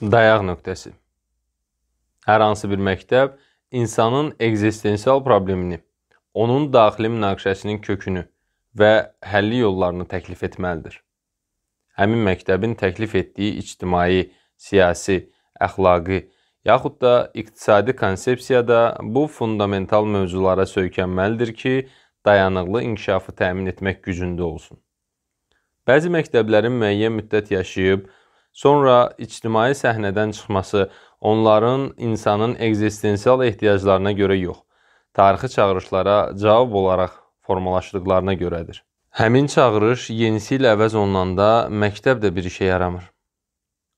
Dayaq nöqtəsi. Hər hansı bir məktəb insanın ekzistensial problemini, onun daxili münaqişəsinin kökünü və həlli yollarını təklif etməlidir. Həmin məktəbin təklif etdiyi ictimai, siyasi, əxlaqi yaxud da iqtisadi konsepsiyada bu fundamental mövzulara söykənməlidir ki, dayanıqlı inkişafı təmin etmək gücündə olsun. Bəzi məktəblərin müəyyən müddət yaşayıb, sonra ictimai səhnədən çıxması onların insanın ekzistensial ehtiyaclarına görə yox, tarixi çağırışlara cavab olaraq formalaşdıqlarına görədir. Həmin çağırış yenisi ilə əvəz olunanda məktəb də bir işə yaramır.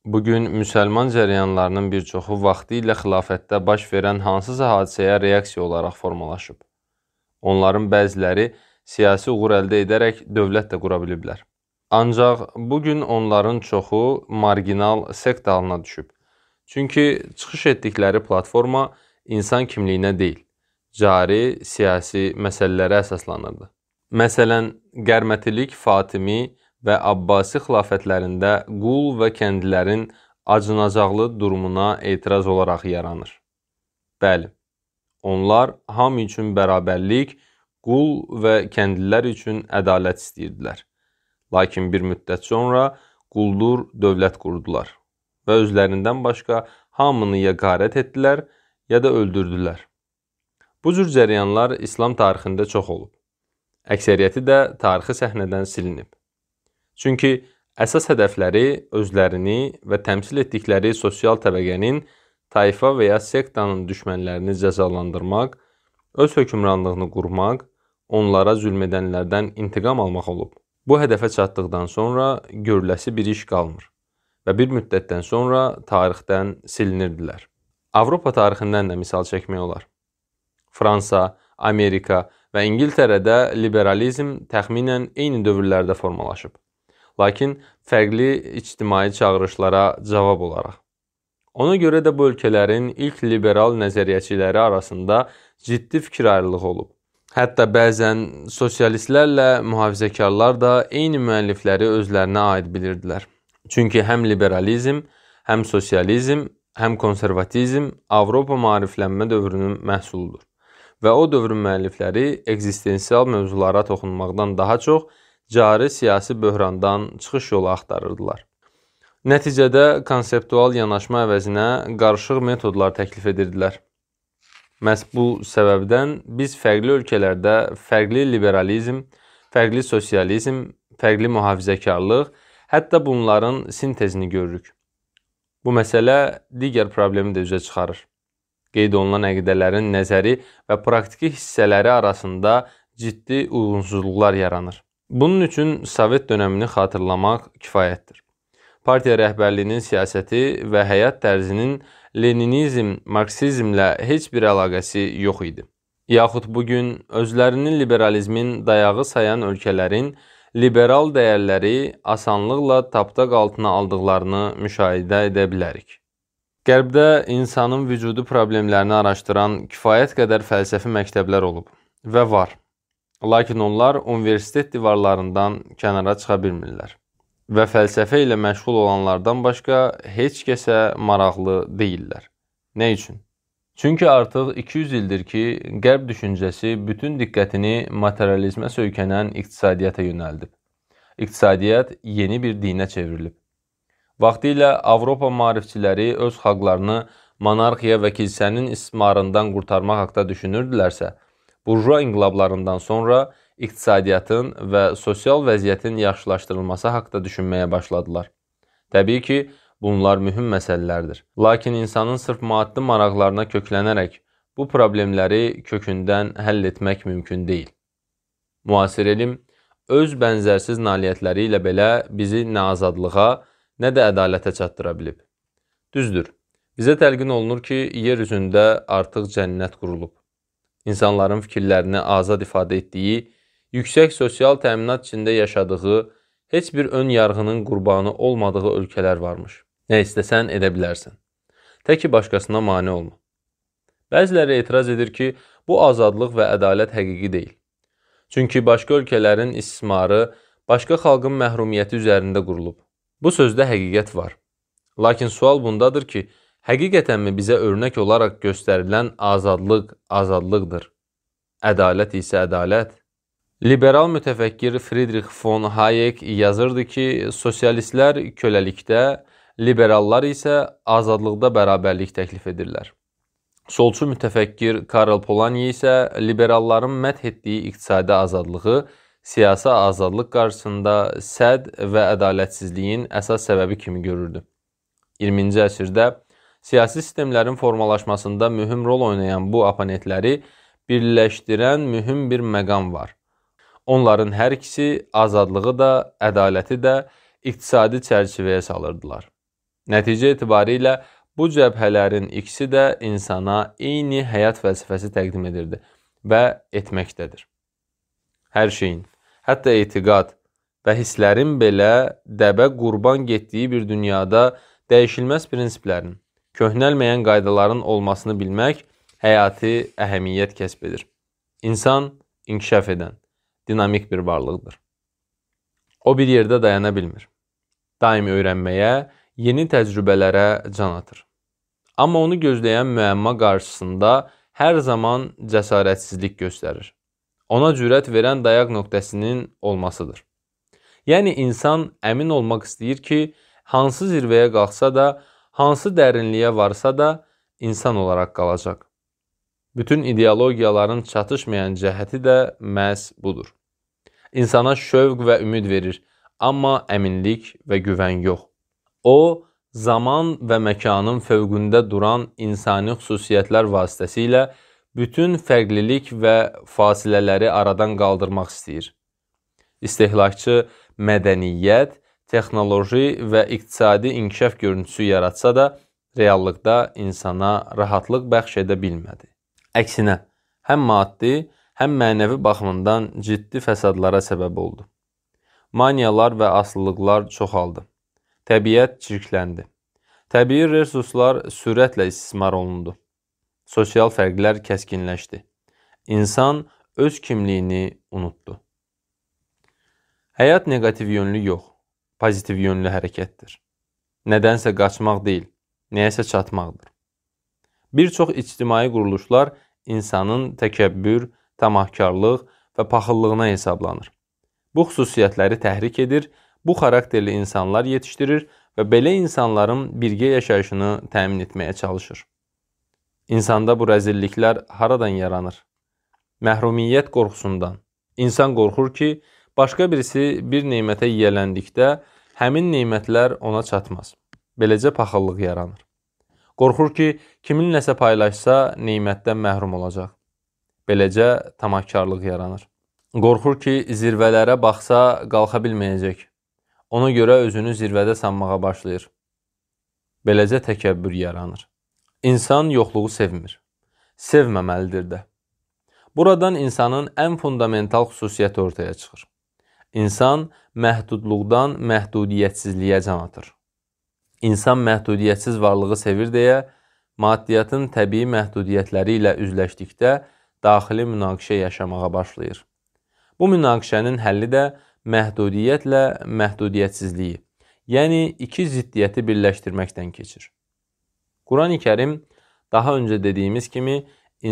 Bu gün müsəlman cərəyanlarının bir çoxu vaxtı ilə xilafətdə baş verən hansısa hadisəyə reaksiya olaraq formalaşıb. Onların bəziləri siyasi uğur əldə edərək dövlət də qura biliblər. Ancaq bu gün onların çoxu marginal sekt halına düşüb. Çünki çıxış etdikləri platforma insan kimliyinə deyil, cari siyasi məsələlərə əsaslanırdı. Məsələn, Qərmətilik, Fatimi və Abbasi xilafətlərində qul və kəndlilərin acınacaqlı durumuna etiraz olaraq yaranır. Bəli, onlar hamı üçün bərabərlik, qul və kəndlilər üçün ədalət istəyirdilər. Lakin bir müddət sonra quldur dövlət qurdular və özlərindən başqa hamını ya qarət etdilər, ya da öldürdülər. Bu cür cərəyanlar İslam tarixində çox olub. Əksəriyyəti də tarixi səhnədən silinib. Çünki əsas hədəfləri özlərini və təmsil etdikləri sosial təbəqənin tayfa və ya sektanın düşmənlərini cəzalandırmaq, öz hökmranlığını qurmaq, onlara zülm edənlərdən intiqam almaq olub. Bu hədəfə çatdıqdan sonra görüləsi bir iş qalmır və bir müddətdən sonra tarixdən silinirdilər. Avropa tarixindən də misal çəkmək olar. Fransa, Amerika və İngiltərədə liberalizm təxminən eyni dövrlərdə formalaşıb. Lakin fərqli ictimai çağırışlara cavab olaraq. Ona görə də bu ölkələrin ilk liberal nəzəriyyəçiləri arasında ciddi fikir ayrılığı olub. Hətta bəzən sosialistlərlə mühafizəkarlar da eyni müəllifləri özlərinə aid bilirdilər. Çünki həm liberalizm, həm sosializm, həm konservatizm Avropa maariflənmə dövrünün məhsuludur və o dövrün müəllifləri ekzistensial mövzulara toxunmaqdan daha çox cari siyasi böhrandan çıxış yolu axtarırdılar. Nəticədə konseptual yanaşma əvəzinə qarışıq metodlar təklif edirdilər. Məhz bu səbəbdən biz fərqli ölkələrdə fərqli liberalizm, fərqli sosializm, fərqli mühafizəkarlıq, hətta bunların sintezini görürük. Bu məsələ digər problemi də üzə çıxarır. Qeyd olunan əqidələrin nəzəri və praktiki hissələri arasında ciddi uyğunsuzluqlar yaranır. Bunun üçün Sovet dövrünü xatırlamaq kifayətdir. Partiya rəhbərliyinin siyasəti və həyat tərzinin Leninizm marksizmlə heç bir əlaqəsi yox idi. Yaxud bu gün özlərini liberalizmin dayağı sayan ölkələrin liberal dəyərləri asanlıqla tapdaq altına aldıqlarını müşahidə edə bilərik. Qərbdə insanın vücudu problemlərini araşdıran kifayət qədər fəlsəfi məktəblər olub və var. Lakin onlar universitet divarlarından kənara çıxa bilmirlər və fəlsəfə ilə məşğul olanlardan başqa heç kəsə maraqlı deyillər. Nə üçün? Çünki artıq 200 ildir ki, qərb düşüncəsi bütün diqqətini materializmə söykənən iqtisadiyyata yönəldib. İqtisadiyyat yeni bir dinə çevrilib. Vaxtilə Avropa maarifçiləri öz xalqlarını monarxiya və kilsənin istismarından qurtarmaq haqda düşünürdülərsə, burjua inqilablarından sonra iqtisadiyyatın və sosial vəziyyətin yaxşılaşdırılması haqqda düşünməyə başladılar. Təbii ki, bunlar mühüm məsələlərdir. Lakin insanın sırf maddi maraqlarına köklənərək bu problemləri kökündən həll etmək mümkün deyil. Müasir elm öz bənzərsiz nailiyyətləri ilə belə bizi nə azadlığa, nə də ədalətə çatdıra bilib. Düzdür, bizə təlqin olunur ki, yer üzündə artıq cənnət qurulub. İnsanların fikirlərini azad ifadə etdiyi yüksək sosial təminat içində yaşadığı, heç bir ön yarğının qurbanı olmadığı ölkələr varmış. Nə istəsən edə bilərsən. Tək ki başqasına mane olma. Bəziləri etiraz edir ki, bu azadlıq və ədalət həqiqi deyil. Çünki başqa ölkələrin istismarı başqa xalqın məhrumiyyəti üzərində qurulub. Bu sözdə həqiqət var. Lakin sual bundadır ki, həqiqətənmi bizə örnək olaraq göstərilən azadlıq azadlıqdır? Ədalət isə ədalət Liberal mütəfəkkir Friedrich von Hayek yazırdı ki, sosialistlər köləlikdə, liberallar isə azadlıqda bərabərlik təklif edirlər. Solçu mütəfəkkir Karl Polanyi isə liberalların məth etdiyi iqtisadi azadlığı siyasi azadlıq qarşısında sədd və ədalətsizliyin əsas səbəbi kimi görürdü. 20-ci əsrdə siyasi sistemlərin formalaşmasında mühüm rol oynayan bu oponentləri birləşdirən mühüm bir məqam var – Onların hər ikisi azadlığı da, ədaləti də iqtisadi çərçivəyə salırdılar. Nəticə etibarilə bu cəbhələrin ikisi də insana eyni həyat fəlsəfəsi təqdim edirdi və etməkdədir. Hər şeyin, hətta etiqad və hisslərin belə dəbə qurban getdiyi bir dünyada dəyişilməz prinsiplərin, köhnəlməyən qaydaların olmasını bilmək həyati əhəmiyyət kəsb edir. İnsan inkişaf edən, dinamik bir varlıqdır. O bir yerdə dayana bilmir. Daim öyrənməyə, yeni təcrübələrə can atır. Amma onu gözləyən müəmma qarşısında hər zaman cəsarətsizlik göstərir. Ona cürət verən dayaq nöqtəsinin olmasıdır. Yəni insan əmin olmaq istəyir ki, hansı zirvəyə qalxsa da, hansı dərinliyə varsa da insan olaraq qalacaq. Bütün ideologiyaların çatışmayan cəhəti də məhz budur. İnsana şövq və ümid verir, amma əminlik və güvən yox. O, zaman və məkanın fövqündə duran insani xüsusiyyətlər vasitəsilə bütün fərqlilik və fasilələri aradan qaldırmaq istəyir. İstehlakçı mədəniyyət, texnoloji və iqtisadi inkişaf görüntüsü yaratsa da, reallıqda insana rahatlıq bəxş edə bilmədi. Əksinə, həm maddi, həm mənəvi baxımından ciddi fəsadlara səbəb oldu. Maniyalar və asılılıqlar çoxaldı. Təbiət çirkləndi. Təbii resurslar sürətlə istismar olundu. Sosial fərqlər kəskinləşdi. İnsan öz kimliyini unutdu. Həyat negativ yönlü yox, pozitiv yönlü hərəkətdir. Nədənsə qaçmaq deyil, nəyəsə çatmaqdır. Bir çox ictimai quruluşlar insanın təkəbbür, tamahkarlıq və paxıllığına hesablanır. Bu xüsusiyyətləri təhrik edir, bu xarakterli insanlar yetişdirir və belə insanların birgə yaşayışını təmin etməyə çalışır. İnsanda bu rəzilliklər haradan yaranır? Məhrumiyyət qorxusundan. İnsan qorxur ki, başqa birisi bir nemətə yiyələndikdə həmin nemətlər ona çatmaz. Beləcə paxıllıq yaranır. Qorxur ki, kiminləsə paylaşsa nemətdən məhrum olacaq. Beləcə tamahkarlıq yaranır. Qorxur ki, zirvələrə baxsa qalxa bilməyəcək. Ona görə özünü zirvədə sanmağa başlayır. Beləcə təkəbbür yaranır. İnsan yoxluğu sevmir. Sevməməlidir də. Buradan insanın ən fundamental xüsusiyyəti ortaya çıxır. İnsan məhdudluqdan məhdudiyyətsizliyə can atır. İnsan məhdudiyyətsiz varlığı sevir deyə maddiyyatın təbii məhdudiyyətləri ilə üzləşdikdə daxili münaqişə yaşamağa başlayır. Bu münaqişənin həlli də məhdudiyyətlə məhdudiyyətsizliyi, yəni iki ziddiyyəti birləşdirməkdən keçir. Qurani-Kərim daha öncə dediyimiz kimi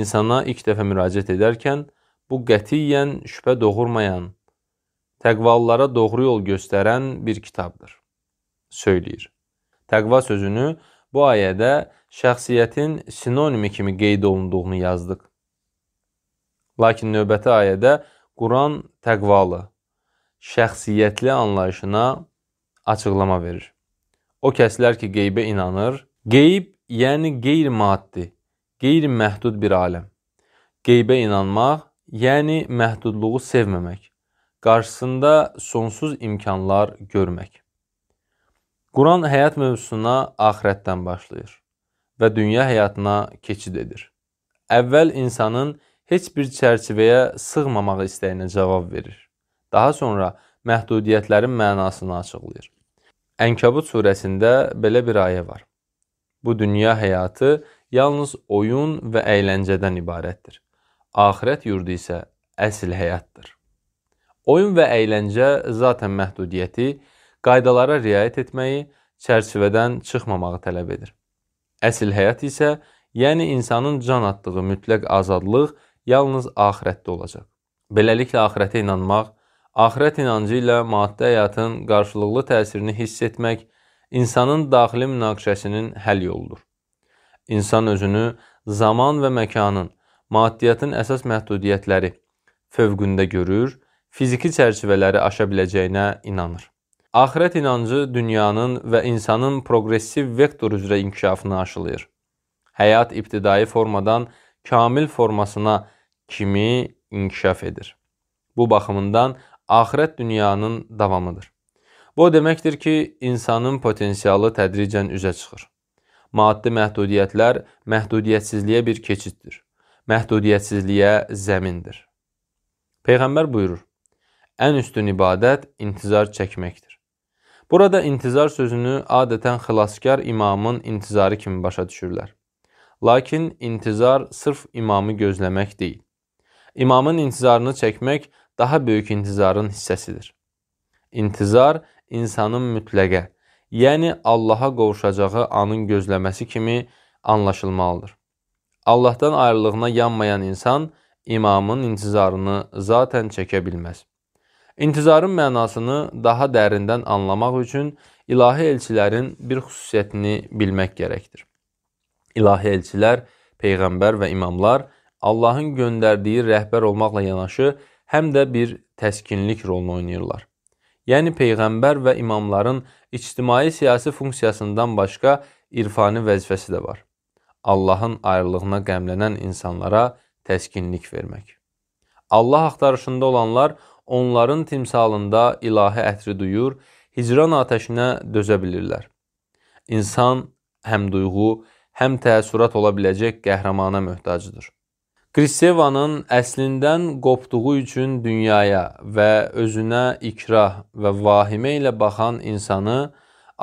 insana ilk dəfə müraciət edərkən bu qətiyyən şübhə doğurmayan, təqvalılara doğru yol göstərən bir kitabdır. söyləyir. Təqva sözünü bu ayədə şəxsiyyətin sinonimi kimi qeyd olunduğunu yazdıq. Lakin növbəti ayədə Quran təqvalı, şəxsiyyətli anlayışına açıqlama verir. O kəslər ki, qeybə inanır, qeyb yəni qeyri-maddi, qeyri-məhdud bir aləm. Qeybə inanmaq, yəni məhdudluğu sevməmək, qarşısında sonsuz imkanlar görmək. Quran həyat mövzusuna axirətdən başlayır və dünya həyatına keçid edir. Əvvəl insanın heç bir çərçivəyə sığmamağı istəyinə cavab verir. Daha sonra məhdudiyyətlərin mənasını açıqlayır. Ənkabut surəsində belə bir ayə var. Bu dünya həyatı yalnız oyun və əyləncədən ibarətdir. Axirət yurdu isə əsl həyatdır. Oyun və əyləncə zaten məhdudiyyəti qaydalara riayət etməyi, çərçivədən çıxmamağı tələb edir. Əsl həyat isə, yəni insanın can atdığı mütləq azadlıq yalnız axirətdə olacaq. Beləliklə axirətə inanmaq, axirət inancı ilə maddi həyatın qarşılıqlı təsirini hiss etmək insanın daxili münaqişəsinin həll yoludur. İnsan özünü zaman və məkanın, maddiyyatın əsas məhdudiyyətləri fövqündə görür, fiziki çərçivələri aşa biləcəyinə inanır. Axirət inancı dünyanın və insanın progressiv vektor üzrə inkişafını aşılayır. Həyat ibtidai formadan kamil formasına kimi inkişaf edir. Bu baxımından axirət dünyanın davamıdır. Bu deməkdir ki, insanın potensialı tədricən üzə çıxır. Maddi məhdudiyyətlər məhdudiyyətsizliyə bir keçiddir. Məhdudiyyətsizliyə zəmindir. Peyğəmbər buyurur: "Ən üstün ibadət intizar çəkməkdir." Burada intizar sözünü adətən xilaskar imamın intizarı kimi başa düşürlər. Lakin intizar sırf imamı gözləmək deyil. İmamın intizarını çəkmək daha böyük intizarın hissəsidir. İntizar insanın mütləqə, yəni Allaha qovuşacağı anın gözləməsi kimi anlaşılmalıdır. Allahdan ayrılığına yanmayan insan imamın intizarını zatən çəkə bilməz. İntizarın mənasını daha dərindən anlamaq üçün ilahi elçilərin bir xüsusiyyətini bilmək gərəkdir. İlahi elçilər, peyğəmbər və imamlar Allahın göndərdiyi rəhbər olmaqla yanaşı həm də bir təskinlik rolunu oynayırlar. Yəni peyğəmbər və imamların ictimai siyasi funksiyasından başqa irfani vəzifəsi də var. Allahın ayrılığına qəmlənən insanlara təskinlik vermək. Allah axtarışında olanlar onların timsalında ilahi ətri duyur, hicran atəşinə dözə bilirlər. İnsan həm duyğu, həm təəssürat ola biləcək qəhrəmana möhtacdır. Krisevanın əslindən qopduğu üçün dünyaya və özünə ikrah və vahimə ilə baxan insanı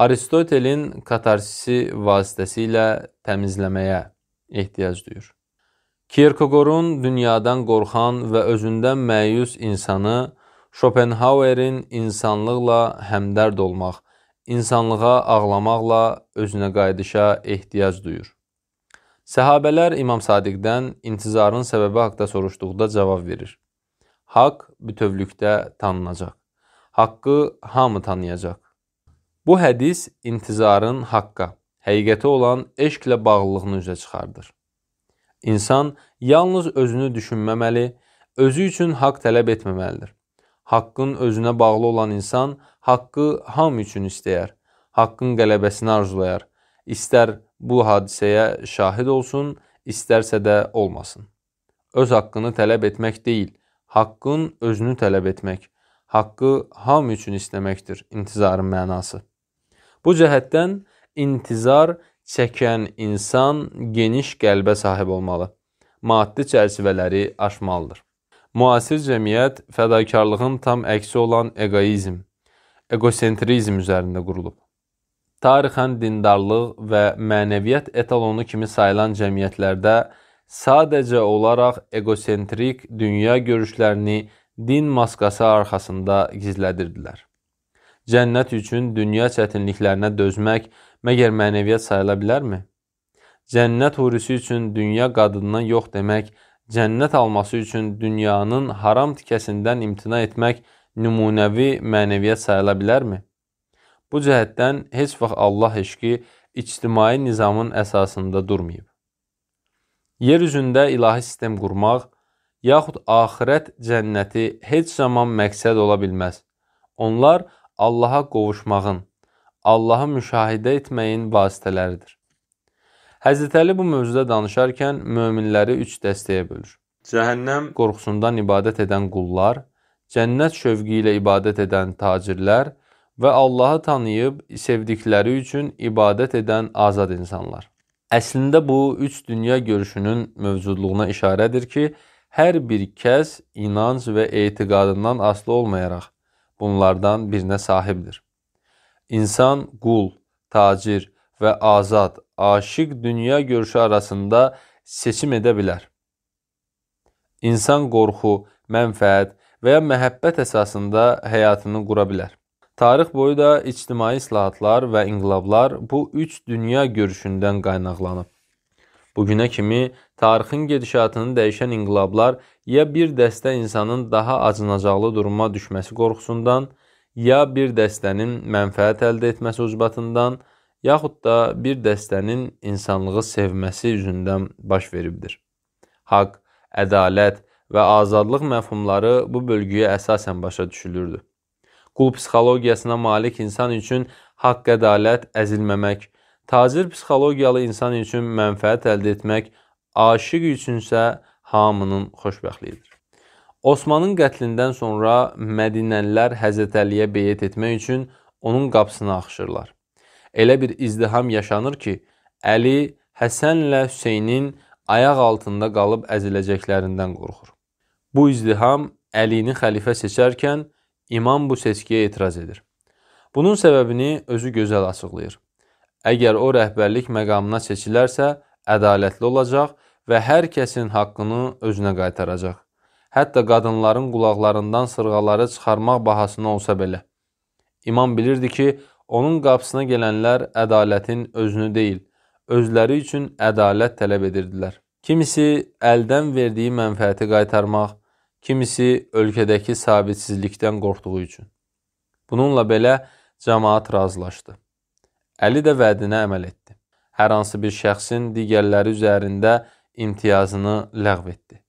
Aristotelin katarsisi vasitəsilə təmizləməyə ehtiyac duyur. Kierkegaard'un dünyadan qorxan və özündən məyus insanı Schopenhauerin insanlıqla həmdərd olmaq, insanlığa ağlamaqla özünə qayıdışa ehtiyac duyur. Səhabələr İmam Sadiqdən intizarın səbəbi haqda soruşduqda cavab verir. Haqq bütövlükdə tanınacaq. Haqqı hamı tanıyacaq. Bu hədis intizarın haqqa, həqiqətə olan eşqlə bağlılığını üzə çıxardır. İnsan yalnız özünü düşünməməli, özü üçün haqq tələb etməməlidir. Haqqın özünə bağlı olan insan haqqı ham üçün istəyər, haqqın qələbəsini arzulayar, istər bu hadisəyə şahid olsun, istərsə də olmasın. Öz haqqını tələb etmək deyil, haqqın özünü tələb etmək, haqqı ham üçün istəməkdir intizarın mənası. Bu cəhətdən intizar çəkən insan geniş qəlbə sahib olmalı, maddi çərçivələri aşmalıdır müasir cəmiyyət fədakarlığın tam əksi olan eqoizm, egosentrizm üzərində qurulub. Tarixən dindarlıq və mənəviyyat etalonu kimi sayılan cəmiyyətlərdə sadəcə olaraq egosentrik dünya görüşlərini din maskası arxasında gizlədirdilər. Cənnət üçün dünya çətinliklərinə dözmək məgər mənəviyyat sayıla bilərmi? Cənnət hurisi üçün dünya qadından yox demək cənnət alması üçün dünyanın haram tikəsindən imtina etmək nümunəvi mənəviyyət sayıla bilərmi? Bu cəhətdən heç vaxt Allah eşqi ictimai nizamın əsasında durmayıb. Yer üzündə ilahi sistem qurmaq, yaxud axirət cənnəti heç zaman məqsəd ola bilməz. Onlar Allaha qovuşmağın, Allahı müşahidə etməyin vasitələridir. Həzrət Əli bu mövzuda danışarkən möminləri 3 dəstəyə bölür. Cəhənnəm qorxusundan ibadət edən qullar, cənnət şövqi ilə ibadət edən tacirlər və Allahı tanıyıb sevdikləri üçün ibadət edən azad insanlar. Əslində bu üç dünya görüşünün mövcudluğuna işarədir ki, hər bir kəs inanc və etiqadından aslı olmayaraq bunlardan birinə sahibdir. İnsan qul, tacir və azad aşiq dünya görüşü arasında seçim edə bilər. İnsan qorxu, mənfəət və ya məhəbbət əsasında həyatını qura bilər. Tarix boyu da ictimai islahatlar və inqilablar bu üç dünya görüşündən qaynaqlanıb. Bu günə kimi tarixin gedişatını dəyişən inqilablar ya bir dəstə insanın daha acınacaqlı duruma düşməsi qorxusundan, ya bir dəstənin mənfəət əldə etməsi ucbatından, yaxud da bir dəstənin insanlığı sevməsi üzündən baş veribdir. Haqq, ədalət və azadlıq məfhumları bu bölgüyə əsasən başa düşülürdü. Qul psixologiyasına malik insan üçün haqq, ədalət, əzilməmək, tacir psixologiyalı insan üçün mənfəət əldə etmək, aşiq üçünsə hamının xoşbəxtliyidir. Osmanın qətlindən sonra Mədinəlilər Həzrət Əliyə beyət etmək üçün onun qapısını axışırlar elə bir izdiham yaşanır ki, Əli Həsənlə Hüseynin ayaq altında qalıb əziləcəklərindən qorxur. Bu izdiham Əlini xəlifə seçərkən imam bu seçkiyə etiraz edir. Bunun səbəbini özü gözəl açıqlayır. Əgər o rəhbərlik məqamına seçilərsə, ədalətli olacaq və hər kəsin haqqını özünə qaytaracaq. Hətta qadınların qulaqlarından sırğaları çıxarmaq bahasına olsa belə. İmam bilirdi ki, Onun qapısına gələnlər ədalətin özünü deyil, özləri üçün ədalət tələb edirdilər. Kimisi əldən verdiyi mənfəəti qaytarmaq, kimisi ölkədəki sabitsizlikdən qorxduğu üçün. Bununla belə cəmaat razılaşdı. Əli də vədinə əməl etdi. Hər hansı bir şəxsin digərləri üzərində imtiyazını ləğv etdi.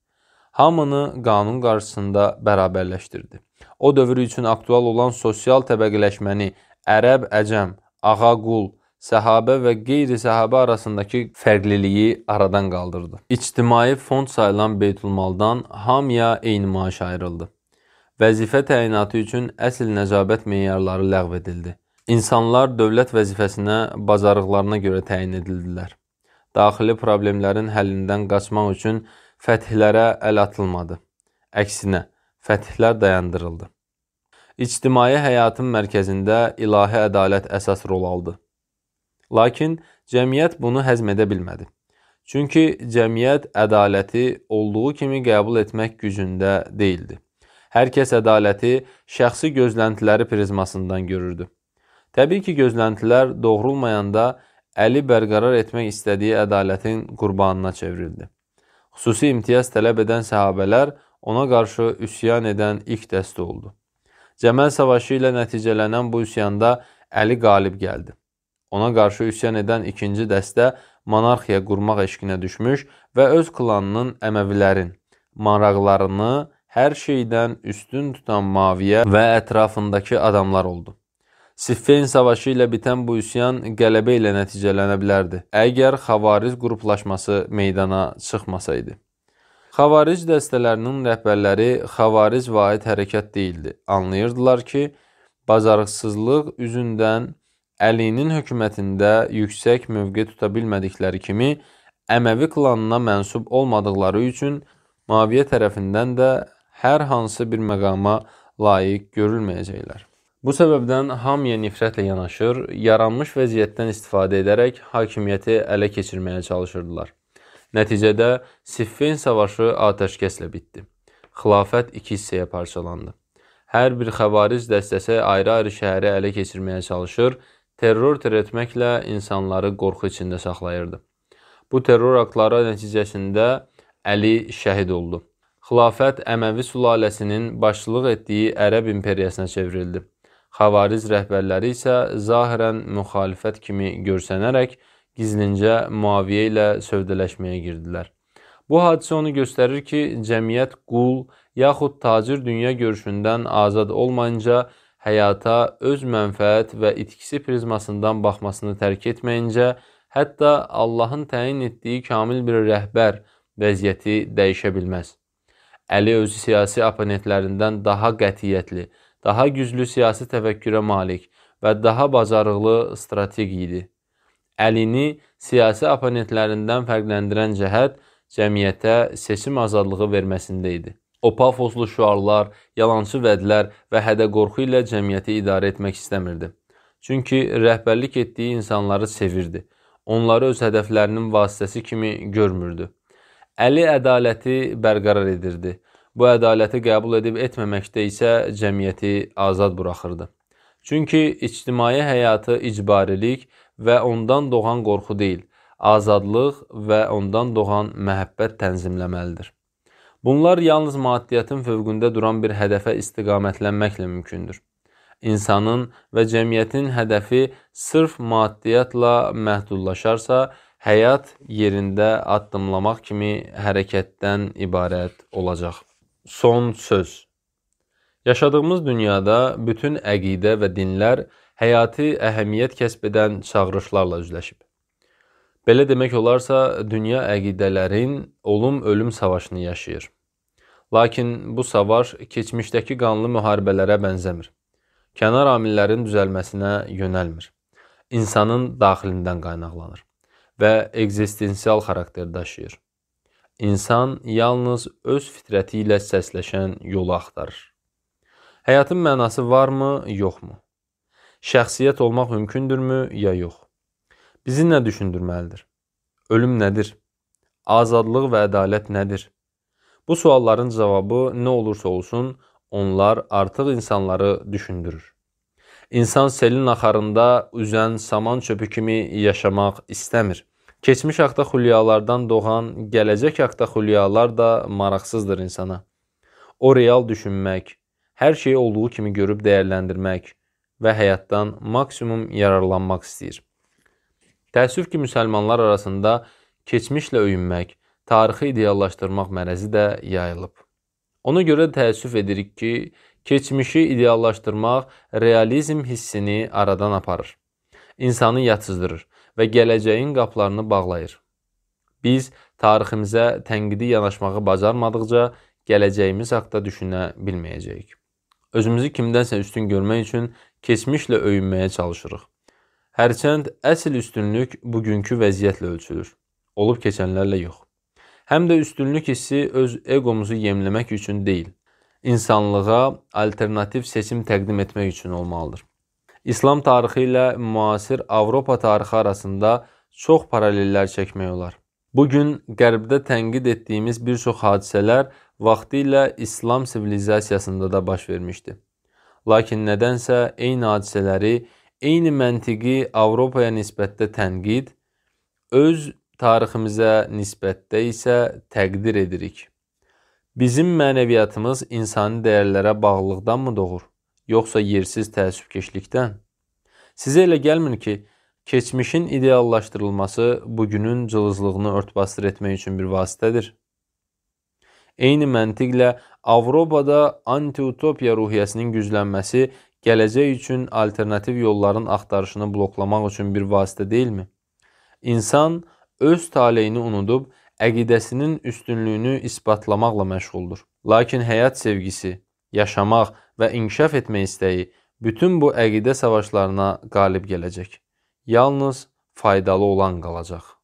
Hamını qanun qarşısında bərabərləşdirdi. O dövr üçün aktual olan sosial təbəqələşməni ərəb, əcəm, ağa, qul, səhabə və qeyri-səhabə arasındakı fərqliliyi aradan qaldırdı. İctimai fond sayılan Beytulmaldan hamıya eyni maaş ayrıldı. Vəzifə təyinatı üçün əsl nəcabət meyarları ləğv edildi. İnsanlar dövlət vəzifəsinə bacarıqlarına görə təyin edildilər. Daxili problemlərin həllindən qaçmaq üçün fətihlərə əl atılmadı. Əksinə, fətihlər dayandırıldı. İctimai həyatın mərkəzində ilahi ədalət əsas rol aldı. Lakin cəmiyyət bunu həzm edə bilmədi. Çünki cəmiyyət ədaləti olduğu kimi qəbul etmək gücündə değildi. Hər kəs ədaləti şəxsi gözləntiləri prizmasından görürdü. Təbii ki, gözləntilər doğrulmayanda əli bərqərar etmək istədiyi ədalətin qurbanına çevrildi. Xüsusi imtiyaz tələb edən səhabələr ona qarşı üsyan edən ilk dəstə oldu. Cəməl savaşı ilə nəticələnən bu üsyanda Əli qalib gəldi. Ona qarşı üsyan edən ikinci dəstə monarxiya qurmaq eşqinə düşmüş və öz klanının Əməvilərin maraqlarını hər şeydən üstün tutan Maviyə və ətrafındakı adamlar oldu. Siffin savaşı ilə bitən bu üsyan qələbə ilə nəticələnə bilərdi, əgər xavariz qruplaşması meydana çıxmasaydı. Xavaric dəstələrinin rəhbərləri xavaric vahid hərəkət deyildi. Anlayırdılar ki, bacarıqsızlıq üzündən Əlinin hökumətində yüksək mövqe tuta bilmədikləri kimi Əməvi klanına mənsub olmadıqları üçün Maviyə tərəfindən də hər hansı bir məqama layiq görülməyəcəklər. Bu səbəbdən hamıya nifrətlə yanaşır, yaranmış vəziyyətdən istifadə edərək hakimiyyəti ələ keçirməyə çalışırdılar. Nəticədə Siffin savaşı atəşkəslə bitdi. Xilafət iki hissəyə parçalandı. Hər bir xəvariz dəstəsi ayrı-ayrı şəhəri ələ keçirməyə çalışır, terror törətməklə insanları qorxu içində saxlayırdı. Bu terror aktları nəticəsində Əli şəhid oldu. Xilafət Əməvi sülaləsinin başçılıq etdiyi Ərəb imperiyasına çevrildi. Xavariz rəhbərləri isə zahirən müxalifət kimi görsənərək gizlincə Muaviyə ilə sövdələşməyə girdilər. Bu hadisə onu göstərir ki, cəmiyyət qul yaxud tacir dünya görüşündən azad olmayınca həyata öz mənfəət və itkisi prizmasından baxmasını tərk etməyincə, hətta Allahın təyin etdiyi kamil bir rəhbər vəziyyəti dəyişə bilməz. Əli özü siyasi oponentlərindən daha qətiyyətli, daha güclü siyasi təfəkkürə malik və daha bacarıqlı strateq idi. Əlini siyasi oponentlərindən fərqləndirən cəhət cəmiyyətə seçim azadlığı verməsində idi. O pafoslu şüarlar, yalançı vədlər və hədə-qorxu ilə cəmiyyəti idarə etmək istəmirdi. Çünki rəhbərlik etdiyi insanları sevirdi. Onları öz hədəflərinin vasitəsi kimi görmürdü. Əli ədaləti bərqərar edirdi. Bu ədaləti qəbul edib etməməkdə isə cəmiyyəti azad buraxırdı. Çünki ictimai həyatı icbarilik, və ondan doğan qorxu deyil, azadlıq və ondan doğan məhəbbət tənzimləməlidir. Bunlar yalnız maddiyyətin fövqündə duran bir hədəfə istiqamətlənməklə mümkündür. İnsanın və cəmiyyətin hədəfi sırf maddiyyatla məhdudlaşarsa, həyat yerində addımlamaq kimi hərəkətdən ibarət olacaq. Son söz Yaşadığımız dünyada bütün əqidə və dinlər həyati əhəmiyyət kəsb edən çağırışlarla üzləşib. Belə demək olarsa, dünya əqidələrin olum-ölüm savaşını yaşayır. Lakin bu savaş keçmişdəki qanlı müharibələrə bənzəmir. Kənar amillərin düzəlməsinə yönəlmir. İnsanın daxilindən qaynaqlanır və ekzistensial xarakter daşıyır. İnsan yalnız öz fitrəti ilə səsləşən yolu axtarır. Həyatın mənası varmı, yoxmu? şəxsiyyət olmaq mümkündürmü ya yox? Bizi nə düşündürməlidir? Ölüm nədir? Azadlıq və ədalət nədir? Bu sualların cavabı nə olursa olsun, onlar artıq insanları düşündürür. İnsan selin axarında üzən saman çöpü kimi yaşamaq istəmir. Keçmiş haqda xülyalardan doğan gələcək haqda xülyalar da maraqsızdır insana. O real düşünmək, hər şeyi olduğu kimi görüb dəyərləndirmək, və həyatdan maksimum yararlanmaq istəyir. Təəssüf ki, müsəlmanlar arasında keçmişlə öyünmək, tarixi ideallaşdırmaq mərəzi də yayılıb. Ona görə təəssüf edirik ki, keçmişi ideallaşdırmaq realizm hissini aradan aparır. İnsanı yatızdırır və gələcəyin qapılarını bağlayır. Biz tariximizə tənqidi yanaşmağı bacarmadıqca gələcəyimiz haqda düşünə bilməyəcəyik. Özümüzü kimdənsə üstün görmək üçün keçmişlə öyünməyə çalışırıq. Hərçənd əsl üstünlük bugünkü vəziyyətlə ölçülür, olub keçənlərlə yox. Həm də üstünlük hissi öz egomuzu yemləmək üçün deyil, insanlığa alternativ seçim təqdim etmək üçün olmalıdır. İslam tarixi ilə müasir Avropa tarixi arasında çox paralellər çəkmək olar. Bu gün Qərbdə tənqid etdiyimiz bir çox hadisələr vaxtilə İslam sivilizasiyasında da baş vermişdi. Lakin nədənsə eyni hadisələri, eyni məntiqi Avropaya nisbətdə tənqid, öz tariximizə nisbətdə isə təqdir edirik. Bizim mənəviyyatımız insani dəyərlərə bağlılıqdanmı doğur, yoxsa yersiz təəssübkeşlikdən? Sizə elə gəlmir ki, keçmişin ideallaşdırılması bugünün cılızlığını örtbasdır etmək üçün bir vasitədir? Eyni məntiqlə Avropada antiutopiya ruhiyyəsinin güclənməsi gələcək üçün alternativ yolların axtarışını bloklamaq üçün bir vasitə deyilmi? İnsan öz taleyini unudub əqidəsinin üstünlüyünü isbatlamaqla məşğuldur. Lakin həyat sevgisi, yaşamaq və inkişaf etmək istəyi bütün bu əqidə savaşlarına qalib gələcək. Yalnız faydalı olan qalacaq.